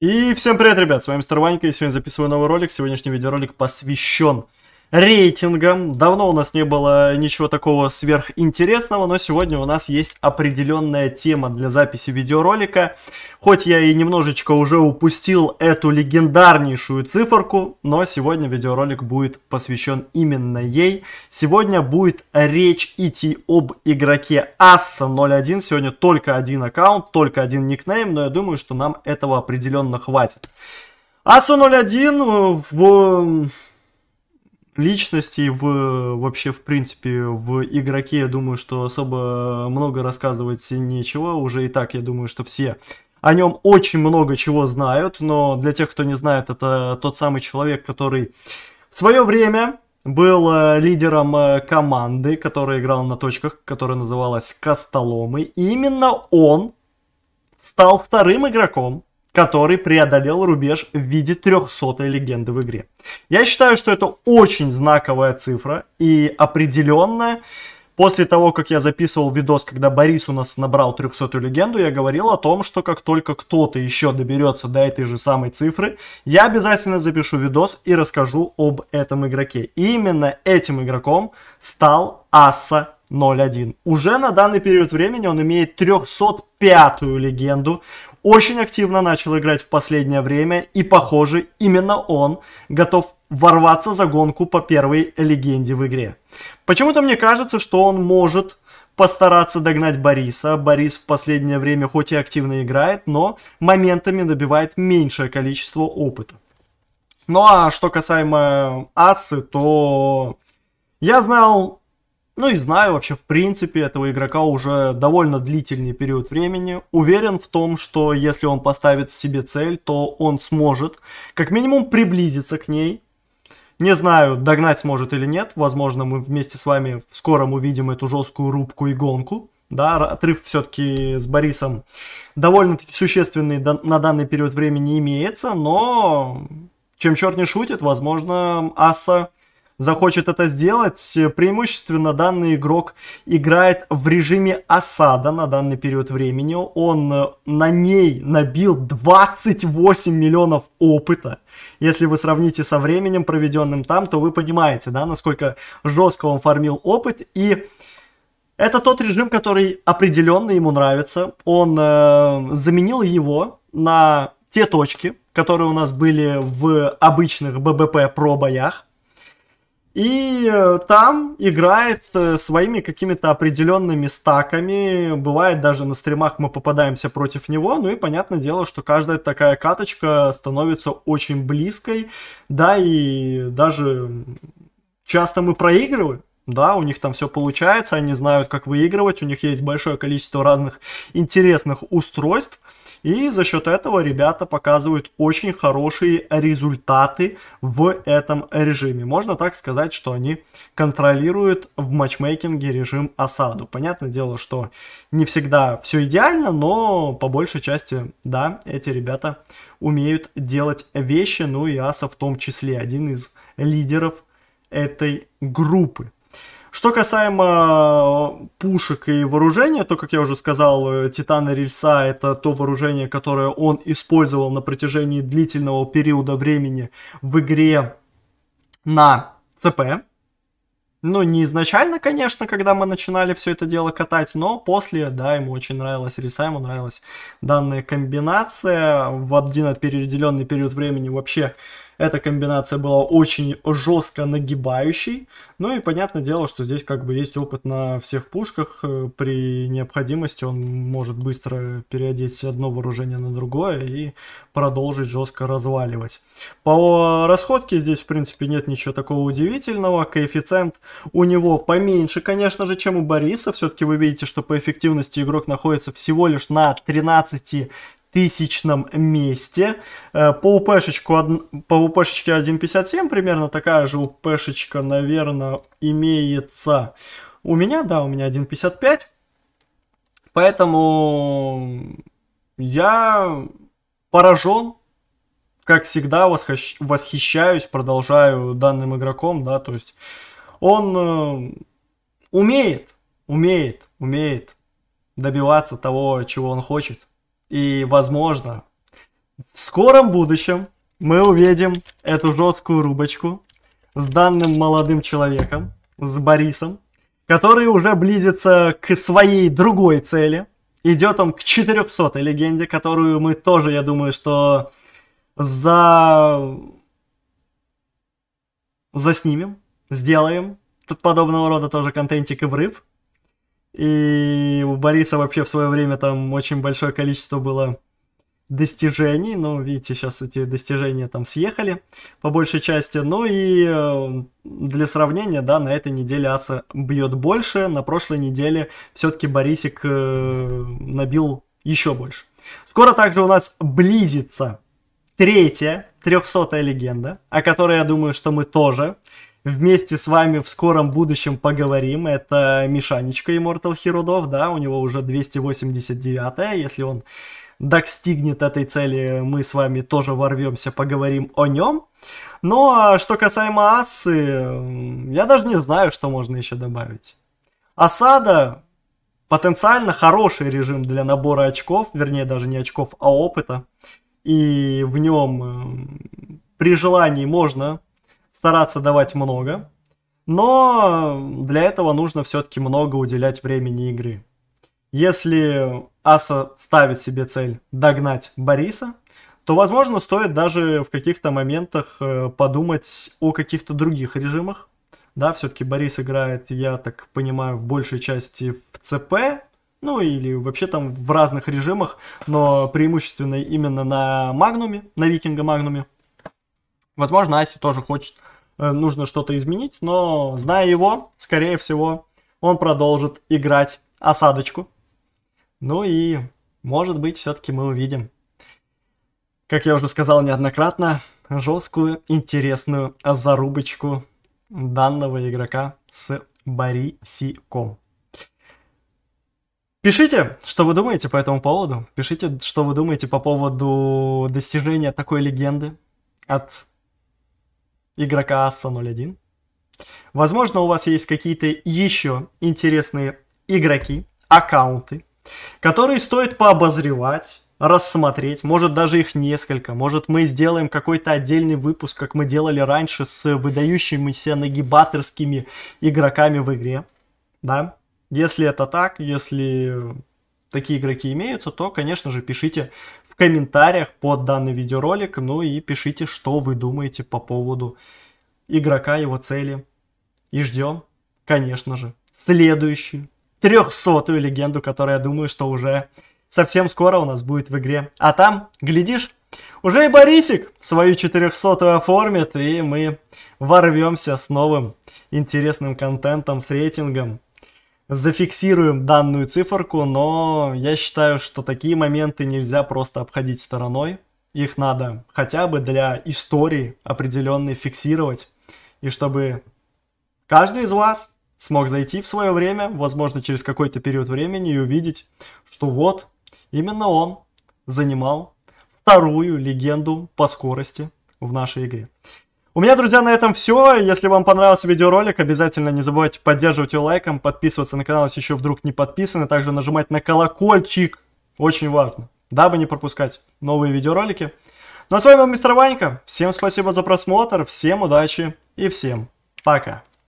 И всем привет, ребят, с вами Старванька, и сегодня записываю новый ролик. Сегодняшний видеоролик посвящен рейтингом. Давно у нас не было ничего такого сверхинтересного, но сегодня у нас есть определенная тема для записи видеоролика. Хоть я и немножечко уже упустил эту легендарнейшую циферку, но сегодня видеоролик будет посвящен именно ей. Сегодня будет речь идти об игроке Асса 01. Сегодня только один аккаунт, только один никнейм, но я думаю, что нам этого определенно хватит. Асу 01 э, в личности в вообще в принципе в игроке я думаю что особо много рассказывать нечего уже и так я думаю что все о нем очень много чего знают но для тех кто не знает это тот самый человек который в свое время был э, лидером э, команды которая играла на точках которая называлась Костоломы и именно он стал вторым игроком который преодолел рубеж в виде 300 легенды в игре. Я считаю, что это очень знаковая цифра и определенная. После того, как я записывал видос, когда Борис у нас набрал 300 легенду, я говорил о том, что как только кто-то еще доберется до этой же самой цифры, я обязательно запишу видос и расскажу об этом игроке. И именно этим игроком стал Аса 0-1. Уже на данный период времени он имеет 305-ю легенду очень активно начал играть в последнее время, и, похоже, именно он готов ворваться за гонку по первой легенде в игре. Почему-то мне кажется, что он может постараться догнать Бориса. Борис в последнее время хоть и активно играет, но моментами добивает меньшее количество опыта. Ну а что касаемо Асы, то я знал ну и знаю вообще, в принципе, этого игрока уже довольно длительный период времени. Уверен в том, что если он поставит себе цель, то он сможет как минимум приблизиться к ней. Не знаю, догнать сможет или нет. Возможно, мы вместе с вами в скором увидим эту жесткую рубку и гонку. Да, отрыв все-таки с Борисом довольно-таки существенный на данный период времени имеется, но чем черт не шутит, возможно, Аса захочет это сделать. Э, преимущественно данный игрок играет в режиме осада на данный период времени. Он э, на ней набил 28 миллионов опыта. Если вы сравните со временем, проведенным там, то вы понимаете, да, насколько жестко он фармил опыт. И это тот режим, который определенно ему нравится. Он э, заменил его на те точки, которые у нас были в обычных ББП про боях. И э, там играет э, своими какими-то определенными стаками. Бывает даже на стримах мы попадаемся против него. Ну и понятное дело, что каждая такая каточка становится очень близкой. Да, и даже часто мы проигрываем. Да, у них там все получается, они знают, как выигрывать, у них есть большое количество разных интересных устройств, и за счет этого ребята показывают очень хорошие результаты в этом режиме. Можно так сказать, что они контролируют в матчмейкинге режим осаду. Понятное дело, что не всегда все идеально, но по большей части, да, эти ребята умеют делать вещи, ну и Аса в том числе один из лидеров этой группы. Что касаемо э, пушек и вооружения, то, как я уже сказал, э, Титана Рельса — это то вооружение, которое он использовал на протяжении длительного периода времени в игре на ЦП. Ну, не изначально, конечно, когда мы начинали все это дело катать, но после, да, ему очень нравилась риса, ему нравилась данная комбинация. В один определенный период времени вообще эта комбинация была очень жестко нагибающей. Ну и понятное дело, что здесь как бы есть опыт на всех пушках. Э, при необходимости он может быстро переодеть одно вооружение на другое и продолжить жестко разваливать. По расходке здесь, в принципе, нет ничего такого удивительного. Коэффициент у него поменьше, конечно же, чем у Бориса. Все-таки вы видите, что по эффективности игрок находится всего лишь на 13 тысячном месте. Э, по УПшечку, по УПшечке 1.57 примерно такая же УПшечка, наверное, имеется у меня. Да, у меня 1.55. Поэтому я поражен, как всегда, восхищаюсь, продолжаю данным игроком, да, то есть он э, умеет, умеет, умеет добиваться того, чего он хочет. И, возможно, в скором будущем мы увидим эту жесткую рубочку с данным молодым человеком, с Борисом, который уже близится к своей другой цели. Идет он к 400-й легенде, которую мы тоже, я думаю, что за... заснимем, сделаем. Тут подобного рода тоже контентик и врыв. И у Бориса вообще в свое время там очень большое количество было достижений. Ну, видите, сейчас эти достижения там съехали по большей части. Ну и э, для сравнения, да, на этой неделе Аса бьет больше. На прошлой неделе все-таки Борисик э, набил еще больше. Скоро также у нас близится третья трехсотая легенда, о которой, я думаю, что мы тоже вместе с вами в скором будущем поговорим. Это Мишанечка Immortal Херудов, да, у него уже 289 если он достигнет этой цели, мы с вами тоже ворвемся, поговорим о нем. Но ну, а что касаемо Асы, я даже не знаю, что можно еще добавить. Осада потенциально хороший режим для набора очков, вернее даже не очков, а опыта и в нем э, при желании можно стараться давать много, но для этого нужно все-таки много уделять времени игры. Если Аса ставит себе цель догнать Бориса, то, возможно, стоит даже в каких-то моментах э, подумать о каких-то других режимах. Да, все-таки Борис играет, я так понимаю, в большей части в ЦП, ну или вообще там в разных режимах, но преимущественно именно на Магнуме, на Викинга Магнуме. Возможно, Аси тоже хочет, э, нужно что-то изменить, но зная его, скорее всего, он продолжит играть осадочку. Ну и, может быть, все-таки мы увидим, как я уже сказал неоднократно, жесткую, интересную зарубочку данного игрока с Борисиком. Пишите, что вы думаете по этому поводу. Пишите, что вы думаете по поводу достижения такой легенды от игрока Асса 01. Возможно, у вас есть какие-то еще интересные игроки, аккаунты, которые стоит пообозревать, рассмотреть, может даже их несколько, может мы сделаем какой-то отдельный выпуск, как мы делали раньше с выдающимися нагибаторскими игроками в игре, да, если это так, если такие игроки имеются, то, конечно же, пишите в комментариях под данный видеоролик, ну и пишите, что вы думаете по поводу игрока, его цели. И ждем, конечно же, следующую трехсотую легенду, которая, я думаю, что уже совсем скоро у нас будет в игре. А там, глядишь, уже и Борисик свою 400 оформит, и мы ворвемся с новым интересным контентом, с рейтингом зафиксируем данную циферку, но я считаю, что такие моменты нельзя просто обходить стороной. Их надо хотя бы для истории определенной фиксировать. И чтобы каждый из вас смог зайти в свое время, возможно, через какой-то период времени и увидеть, что вот именно он занимал вторую легенду по скорости в нашей игре. У меня, друзья, на этом все. Если вам понравился видеоролик, обязательно не забывайте поддерживать его лайком, подписываться на канал, если еще вдруг не подписаны, также нажимать на колокольчик, очень важно, дабы не пропускать новые видеоролики. Ну а с вами был Мистер Ванька, всем спасибо за просмотр, всем удачи и всем пока.